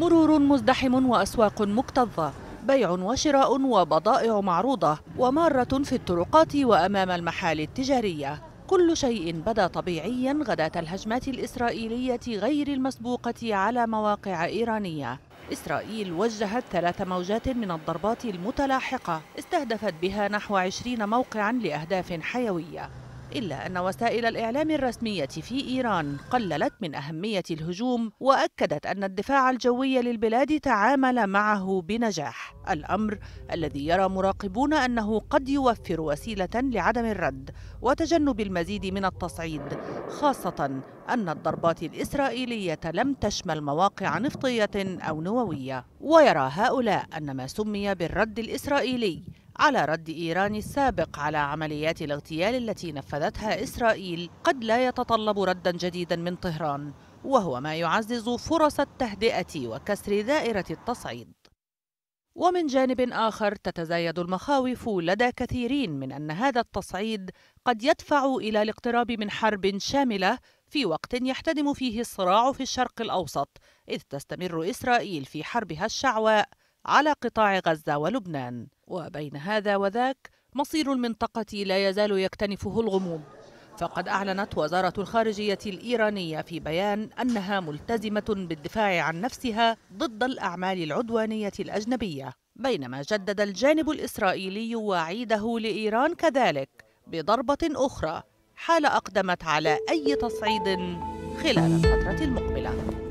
مرور مزدحم وأسواق مكتظة بيع وشراء وبضائع معروضة ومارة في الطرقات وأمام المحال التجارية كل شيء بدا طبيعيا غداة الهجمات الإسرائيلية غير المسبوقة على مواقع إيرانية إسرائيل وجهت ثلاث موجات من الضربات المتلاحقة استهدفت بها نحو عشرين موقعا لأهداف حيوية إلا أن وسائل الإعلام الرسمية في إيران قللت من أهمية الهجوم وأكدت أن الدفاع الجوي للبلاد تعامل معه بنجاح الأمر الذي يرى مراقبون أنه قد يوفر وسيلة لعدم الرد وتجنب المزيد من التصعيد خاصة أن الضربات الإسرائيلية لم تشمل مواقع نفطية أو نووية ويرى هؤلاء أن ما سمي بالرد الإسرائيلي على رد إيران السابق على عمليات الاغتيال التي نفذتها إسرائيل قد لا يتطلب ردا جديدا من طهران وهو ما يعزز فرص التهدئة وكسر دائرة التصعيد ومن جانب آخر تتزايد المخاوف لدى كثيرين من أن هذا التصعيد قد يدفع إلى الاقتراب من حرب شاملة في وقت يحتدم فيه الصراع في الشرق الأوسط إذ تستمر إسرائيل في حربها الشعواء على قطاع غزة ولبنان وبين هذا وذاك مصير المنطقة لا يزال يكتنفه الغموم فقد أعلنت وزارة الخارجية الإيرانية في بيان أنها ملتزمة بالدفاع عن نفسها ضد الأعمال العدوانية الأجنبية بينما جدد الجانب الإسرائيلي وعيده لإيران كذلك بضربة أخرى حال أقدمت على أي تصعيد خلال الفترة المقبلة